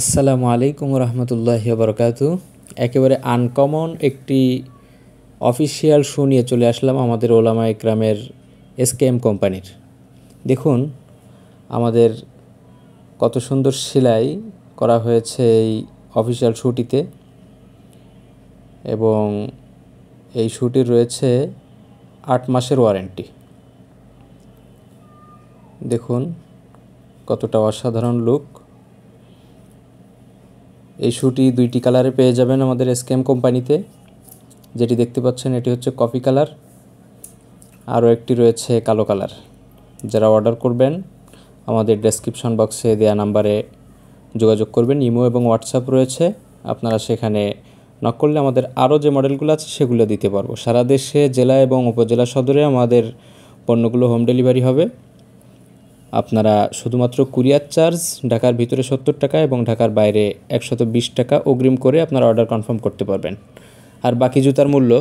আসসালামু আলাইকুম রহমতুল্লাহ বরকাত একেবারে আনকমন একটি অফিসিয়াল শু নিয়ে চলে আসলাম আমাদের ওলামা ইকরামের এসকেএম কোম্পানির দেখুন আমাদের কত সুন্দর সেলাই করা হয়েছে এই অফিসিয়াল শুটিতে এবং এই শুটির রয়েছে আট মাসের ওয়ারেন্টি দেখুন কতটা অসাধারণ লুক এই শুটি দুইটি কালারে পেয়ে যাবেন আমাদের এসকেম কোম্পানিতে যেটি দেখতে পাচ্ছেন এটি হচ্ছে কফি কালার আরও একটি রয়েছে কালো কালার যারা অর্ডার করবেন আমাদের ডেসক্রিপশন বক্সে দেয়া নাম্বারে যোগাযোগ করবেন ইমো এবং হোয়াটসঅ্যাপ রয়েছে আপনারা সেখানে নক করলে আমাদের আরও যে মডেলগুলো আছে সেগুলো দিতে পারবো সারা দেশে জেলা এবং উপজেলা সদরে আমাদের পণ্যগুলো হোম ডেলিভারি হবে আপনারা শুধুমাত্র কুরিয়ার চার্জ ঢাকার ভিতরে সত্তর টাকা এবং ঢাকার বাইরে একশত বিশ টাকা অগ্রিম করে আপনারা অর্ডার কনফার্ম করতে পারবেন আর বাকি জুতার মূল্য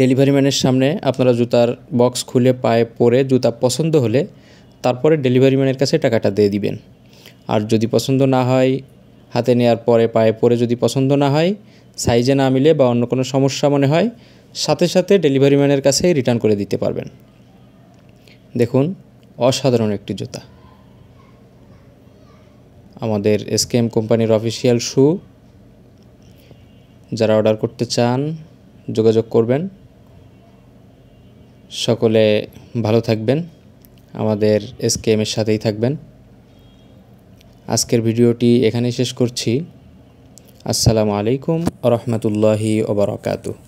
ডেলিভারি ম্যানের সামনে আপনারা জুতার বক্স খুলে পায়ে পরে জুতা পছন্দ হলে তারপরে ডেলিভারি ম্যানের কাছে টাকাটা দিয়ে দিবেন আর যদি পছন্দ না হয় হাতে নেওয়ার পরে পায়ে পরে যদি পছন্দ না হয় সাইজে না মিলে বা অন্য কোনো সমস্যা মনে হয় সাথে সাথে ডেলিভারি ম্যানের কাছে রিটার্ন করে দিতে পারবেন দেখুন অসাধারণ একটি জুতা আমাদের এসকেএম কোম্পানির অফিসিয়াল শু যারা অর্ডার করতে চান যোগাযোগ করবেন সকলে ভালো থাকবেন আমাদের এসকেএমের সাথেই থাকবেন আজকের ভিডিওটি এখানে শেষ করছি আসসালামু আলাইকুম রহমতুল্লাহি ওবরাকাতু